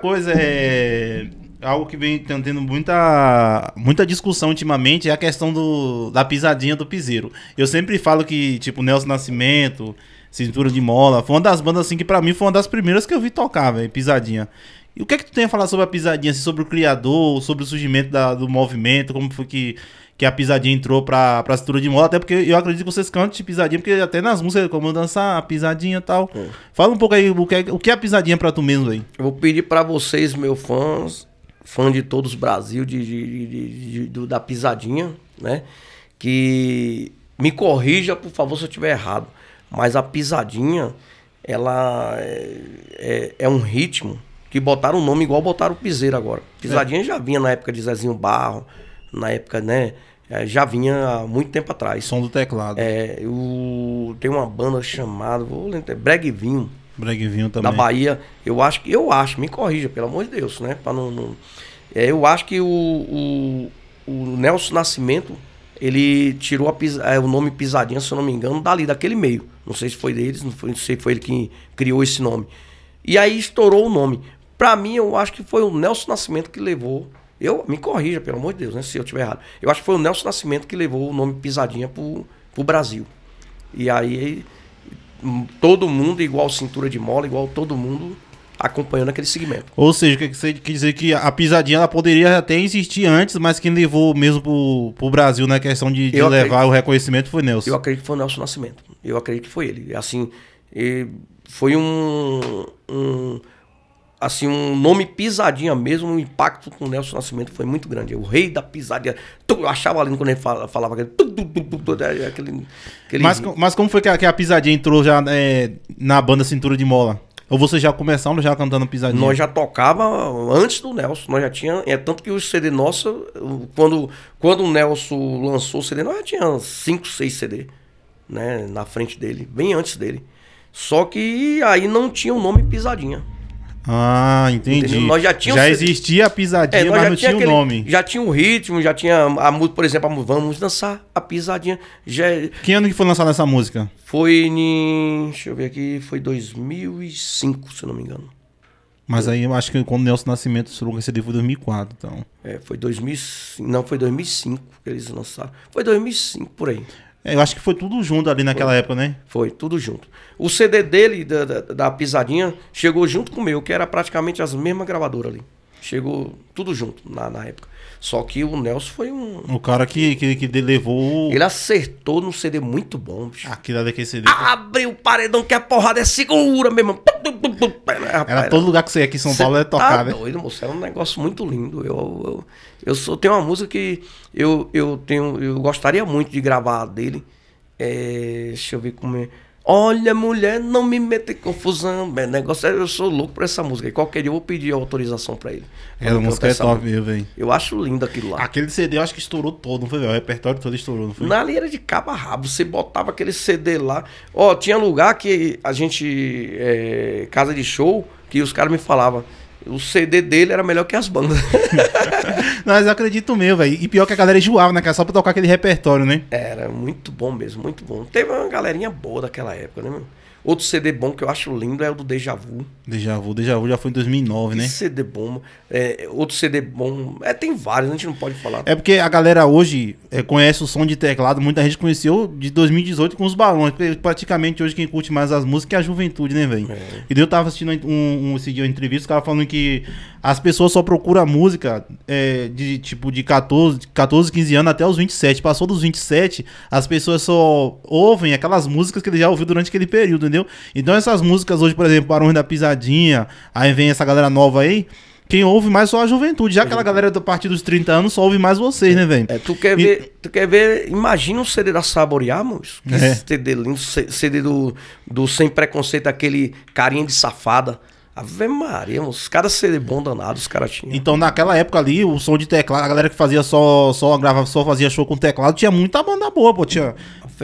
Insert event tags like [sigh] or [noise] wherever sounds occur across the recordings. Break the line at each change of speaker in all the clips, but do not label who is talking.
coisa é algo que vem tendo muita, muita discussão ultimamente é a questão do, da pisadinha do piseiro. Eu sempre falo que, tipo, Nelson Nascimento, Cintura de Mola, foi uma das bandas assim que para mim foi uma das primeiras que eu vi tocar, velho, pisadinha. E o que é que tu tem a falar sobre a pisadinha, assim, sobre o criador, sobre o surgimento da, do movimento, como foi que, que a pisadinha entrou pra, pra cintura de moda? Até porque eu acredito que vocês cantem pisadinha, porque até nas músicas, como dançar, a pisadinha e tal. Hum. Fala um pouco aí o que, é, o que é a pisadinha pra tu mesmo aí. Eu vou pedir pra
vocês, meus fãs, fã de todos os Brasil, de, de, de, de, da pisadinha, né? Que me corrija, por favor, se eu estiver errado. Mas a pisadinha, ela é, é, é um ritmo que botaram o nome igual botaram o Piseiro agora. É. Pisadinha é. já vinha na época de Zezinho Barro, na época, né? É, já vinha há muito tempo atrás. Som do teclado. É, eu, tem uma banda chamada, vou lembrar, é Breguinho. Breguinho também. Da Bahia. Eu acho que, eu acho, me corrija, pelo amor de Deus, né? Pra não, não... É, eu acho que o, o, o Nelson Nascimento, ele tirou a é, o nome Pisadinha, se eu não me engano, dali, daquele meio. Não sei se foi deles, não, foi, não sei se foi ele que criou esse nome. E aí estourou o nome. Para mim, eu acho que foi o Nelson Nascimento que levou. Eu me corrija, pelo amor de Deus, né, se eu estiver errado. Eu acho que foi o Nelson Nascimento que levou o nome Pisadinha pro, pro Brasil. E aí hum, todo mundo igual cintura de mola, igual todo mundo acompanhando aquele segmento.
Ou seja, quer é dizer que a pisadinha ela poderia até existir antes, mas quem levou mesmo pro, pro Brasil na né, questão de, de levar acredito, o reconhecimento foi Nelson. Eu
acredito que foi o Nelson Nascimento. Eu acredito que foi ele. Assim, foi um, um assim, um nome pisadinha mesmo, o impacto com o Nelson Nascimento foi muito grande. O rei da pisadinha. Eu achava lindo quando ele falava aquele. É, é aquele, aquele... Mas,
mas como foi que a, que a pisadinha entrou já é, na banda Cintura de Mola? Ou vocês já começaram já cantando pisadinha? Nós já
tocava antes do Nelson, nós já tinha, é tanto que o CD nosso, quando, quando o Nelson lançou o CD, nós já tinha 5, 6 CD, né, na frente dele, bem antes dele. Só que aí não tinha o nome pisadinha.
Ah, entendi. Nós já tínhamos. Já existia a pisadinha, é, mas não tinha, aquele, o nome.
Já tinha o ritmo, já tinha a música, por exemplo, a, vamos dançar a pisadinha. Já...
Que ano que foi lançada essa música?
Foi em. Deixa eu ver aqui, foi 2005, se eu não me engano.
Mas aí eu acho que quando Nelson Nascimento Suruga CD foi 2004, então.
É, foi 2005. Não, foi 2005 que eles lançaram. Foi 2005, por aí. É, eu acho que foi tudo junto ali naquela foi, época, né? Foi, tudo junto. O CD dele, da, da, da, Pisadinha, chegou junto com o meu, que era praticamente as mesmas gravadoras ali. Chegou tudo junto na, na época. Só que o Nelson foi um. O cara que, que, que levou. Ele acertou num CD muito bom, bicho. Aquilo daquele CD. Abre o paredão que a porrada é segura mesmo. Era, era
todo lugar que você ia aqui em São Paulo
é tocar, tá né? doido, moço. Era é um negócio muito lindo. eu, eu eu sou, tenho uma música que eu, eu, tenho, eu gostaria muito de gravar dele. É, deixa eu ver como é. Olha, mulher, não me meta em confusão. É negócio, eu sou louco por essa música. E qualquer dia eu vou pedir autorização pra ele. É, a música é top mesmo, hein? Eu acho lindo aquilo lá. Aquele CD eu acho que estourou todo, não foi, O repertório todo estourou, não foi? Na linha era de cabo a rabo. Você botava aquele CD lá. Ó, tinha lugar que a gente. É, casa de show, que os caras me falavam. O CD dele era melhor que as bandas.
não, [laughs] mas eu acredito mesmo, velho. E pior que a galera joava né, Só pra tocar aquele repertório, né? Era muito bom mesmo,
muito bom. Teve uma galerinha boa daquela época, né, meu? Outro CD bom que eu acho lindo é o do Deja Vu.
Deja Vu, Deja Vu já foi em 2009, né? CD
bom. É, outro CD bom. É, tem vários, a gente não pode falar.
É porque a galera hoje é, conhece o som de teclado, muita gente conheceu de 2018 com os balões. Porque praticamente hoje quem curte mais as músicas é a juventude, né, velho? É. E eu tava assistindo um, um, esse dia uma entrevista, o cara falando que as pessoas só procuram música é, de tipo de 14, 14, 15 anos até os 27. Passou dos 27, as pessoas só ouvem aquelas músicas que ele já ouviu durante aquele período, entendeu? Então essas músicas hoje, por exemplo, Barões da Pisadinha, aí vem essa galera nova aí, quem ouve mais só a juventude. Já aquela galera do partir dos 30 anos só ouve mais vocês, né, velho? É, tu quer e...
ver, tu quer ver, imagina um CD da Saborear, moço. é. CD lindo, CD do, do Sem Preconceito, aquele carinha de safada. Ave Maria, os caras CD bom
danado, os caras tinham. Então, naquela época ali, o som de teclado, a galera que fazia só, só gravava, só fazia show com teclado, tinha muita banda boa, pô. Tinha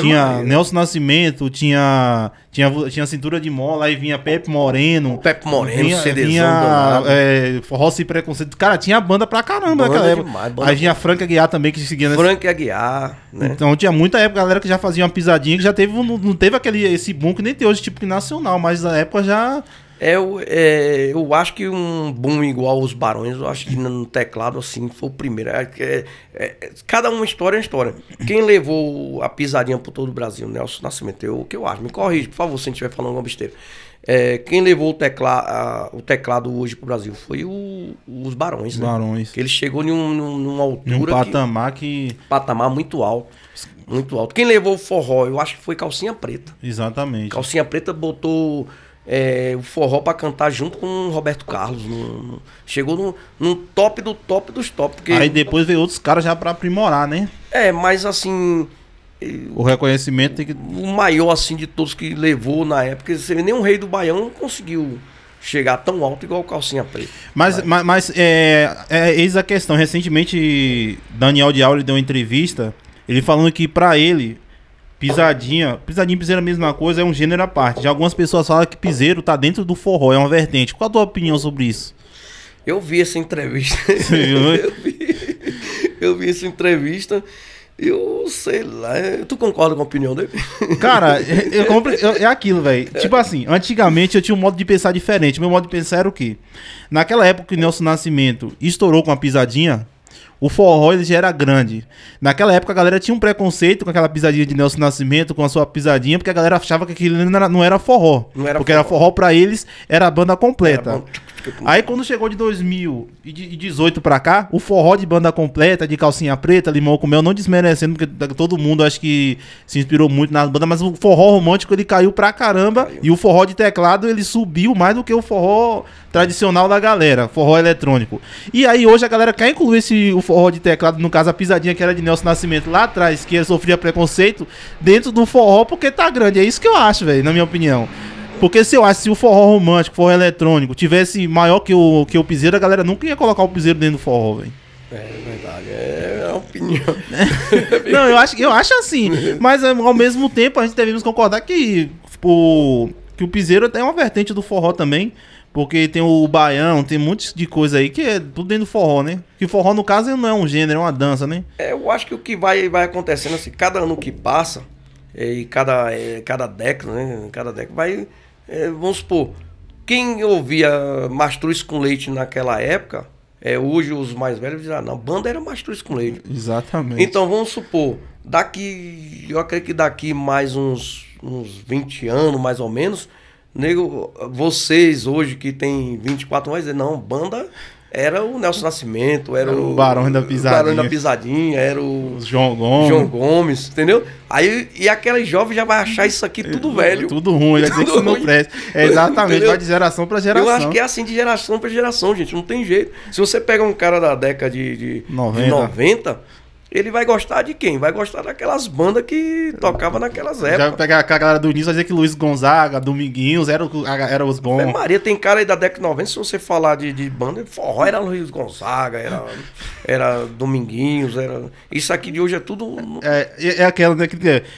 tinha Nelson Nascimento, tinha, tinha, tinha Cintura de Mola, aí vinha Pepe Moreno. Pepe Moreno, vinha, CDzão vinha, é, Rossi Preconceito. Cara, tinha banda pra caramba banda naquela época. Demais, aí vinha Frank Aguiar também, que seguia nesse... Frank Aguiar, né? Então tinha muita época, galera que já fazia uma pisadinha, que já teve, não, não teve aquele, esse boom que nem tem hoje, tipo nacional, mas na época já... É, eu, é, eu acho que um boom
igual os Barões, eu acho que no teclado, assim, foi o primeiro. É, é, é cada uma história é uma história. Quem levou a pisadinha por todo o Brasil, Nelson Nascimento, eu, o que eu acho? Me corrija, por favor, se a gente estiver falando alguma besteira. É, quem levou o, tecla, a, o teclado hoje pro Brasil foi o, os Barões, né? Barões. Que ele chegou num, num, numa altura. Num patamar que, que. Patamar muito alto. Muito alto. Quem levou o forró, eu acho que foi Calcinha Preta.
Exatamente.
Calcinha Preta botou é, o forró para cantar junto com o Roberto Carlos. No, no, chegou no, no, top do top dos top. Porque... Aí depois
veio outros caras já para aprimorar, né?
É, mas assim.
O reconhecimento tem que.
O maior assim de todos que levou na época, você nem um rei do Baião conseguiu chegar tão alto igual o calcinha preta.
Mas, mas, mas, é, é, eis a questão. Recentemente, Daniel Diário deu uma entrevista, ele falando que para ele Pisadinha, pisadinha e piseiro é a mesma coisa, é um gênero à parte. Já algumas pessoas falam que piseiro tá dentro do forró, é uma vertente. Qual a tua opinião sobre isso?
Eu vi essa entrevista. [laughs] viu? Né? eu, vi, eu vi essa entrevista. Eu sei lá, é, tu concorda com a opinião dele? Cara, eu, [laughs]
eu, é, é, é aquilo, velho. Tipo assim, antigamente eu tinha um modo de pensar diferente. Meu modo de pensar era o quê? Naquela época que Nelson Nascimento estourou com a pisadinha, o forró ele já era grande. Naquela época a galera tinha um preconceito com aquela pisadinha de Nelson Nascimento, com a sua pisadinha, porque a galera achava que aquilo não era, não era forró. Não era porque forró. era forró para eles, era a banda completa. Era Aí quando chegou de 2018 pra cá, o forró de banda completa, de calcinha preta, limão com mel, não desmerecendo, porque tá todo mundo acho que se inspirou muito na banda, mas o forró romântico ele caiu pra caramba. Caiu. E o forró de teclado ele subiu mais do que o forró tradicional da galera, forró eletrônico. E aí hoje a galera quer incluir esse, o forró de teclado, no caso a pisadinha que era de Nelson Nascimento lá atrás, que sofria preconceito, dentro do forró porque tá grande. É isso que eu acho, velho, na minha opinião. Porque, eu acho se o forró romântico, forró eletrônico, tivesse maior que o, que o piseiro, a galera nunca ia colocar o piseiro dentro do forró, velho.
É verdade, é a opinião.
[laughs] Não, eu acho, eu acho assim. Mas é, ao mesmo tempo a gente devemos concordar que o, tipo, que o piseiro é uma vertente do forró também. Porque tem o baião, tem um monte de coisa aí que é tudo dentro do forró, né? Que forró, no caso, não é um gênero, é uma dança, né?
É, eu acho que o que vai, vai acontecendo, assim, cada ano que passa, é, e cada, é, cada década né? Cada década vai. É, vamos supor, quem ouvia Mastruz com Leite naquela época, é, hoje os mais velhos dizem, ah, não, banda era Mastruz com Leite.
Exatamente.
Então vamos supor, daqui, eu acredito que daqui mais uns, uns 20 anos, mais ou menos, nego, vocês hoje que tem 24 anos, não, banda era o Nelson Nascimento, era, era o, o Barão da Pisadinha. Barão da Pisadinha, era o, o João Gomes. João Gomes, entendeu? Aí, e aquela jovem já vai achar isso aqui tudo é, velho. Tudo ruim, vai dizer não presta. É exatamente, vai de
geração para geração. Eu acho que
é assim, de geração para geração, gente, não tem jeito. Se você pega um cara da década de, de 90, de 90 ele vai gostar de quem? Vai gostar daquelas bandas que tocava naquelas épocas. Já pegar
a galera do início, vai dizer que Luiz Gonzaga, Dominguinhos, eram era os bons. É, Maria,
tem cara aí da década de 90, se você falar de, de banda, forró era Luiz Gonzaga, era, era Dominguinhos, era... Isso aqui de hoje é tudo...
É, é, é aquela, né, que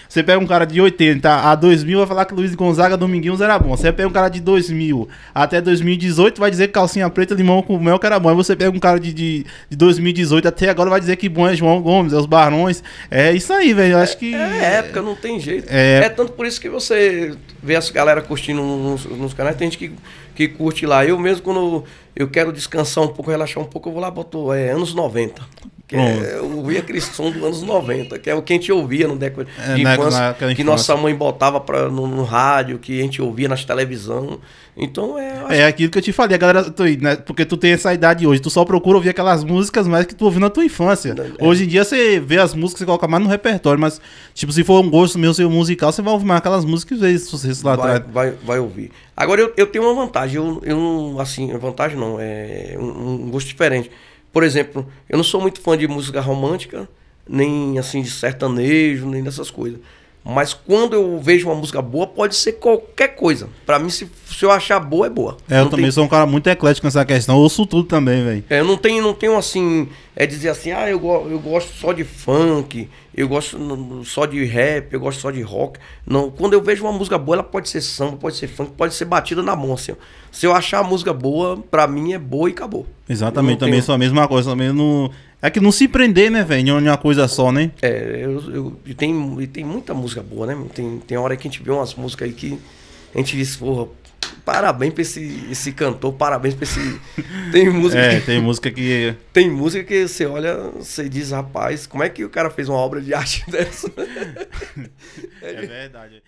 você pega um cara de 80 a 2000, vai falar que Luiz Gonzaga, Dominguinhos era bom. Você pega um cara de 2000 até 2018, vai dizer que calcinha preta, limão com mel que era bom. Aí você pega um cara de, de, de 2018 até agora, vai dizer que bom é João Gomes é os barões. É isso aí, velho. Acho que. É,
é, época, não tem jeito. É... é tanto por isso que você vê essa galera curtindo nos, nos canais, tem gente que, que curte lá. Eu mesmo, quando eu quero descansar um pouco, relaxar um pouco, eu vou lá, boto é, anos 90 que é, eu ouvia aquele som dos anos 90, que é o que a gente ouvia no década é, infância, na, na, que nossa mãe botava pra, no, no, rádio,
que a gente ouvia nas televisão. Então é. Acho... É aquilo que eu te falei, a galera, tu, né, porque tu tem essa idade hoje, tu só procura ouvir aquelas músicas mais que tu ouviu na tua infância. É. Hoje em dia você vê as músicas e coloca mais no repertório, mas, tipo, se for um gosto meu ser musical, você vai ouvir mais aquelas músicas que vocês lá atrás.
Vai, vai ouvir. Agora eu, eu tenho uma vantagem, eu, eu assim, vantagem não, é um, um gosto diferente. Por exemplo, eu não sou muito fã de música romântica, nem assim de sertanejo, nem dessas coisas. Mas quando eu vejo uma música boa, pode ser qualquer coisa. Para mim, se, se, eu achar boa, é boa. É, eu não também tem... sou
um cara muito eclético nessa questão. Eu ouço tudo também, velho.
É, eu não tenho, não tenho assim. É dizer assim, ah, eu, eu gosto só de funk, eu gosto só de rap, eu gosto só de rock. Não, quando eu vejo uma música boa, ela pode ser samba, pode ser funk, pode ser batida na mão, assim. Se eu achar a música boa, pra mim é boa e acabou.
Exatamente, também tenho... sou a mesma coisa. Também não é que não se prender, né, velho, em uma coisa só, né? É, eu, eu, e, tem, e tem muita música boa, né? Tem, tem hora que a gente vê umas músicas aí que
a gente diz, porra, parabéns pra esse, esse cantor, parabéns pra esse. [laughs] Tem música. É, que... tem música que. [laughs] Tem música que você olha, você diz, rapaz, como é que o cara fez uma obra de arte [laughs] dessa?
é verdade.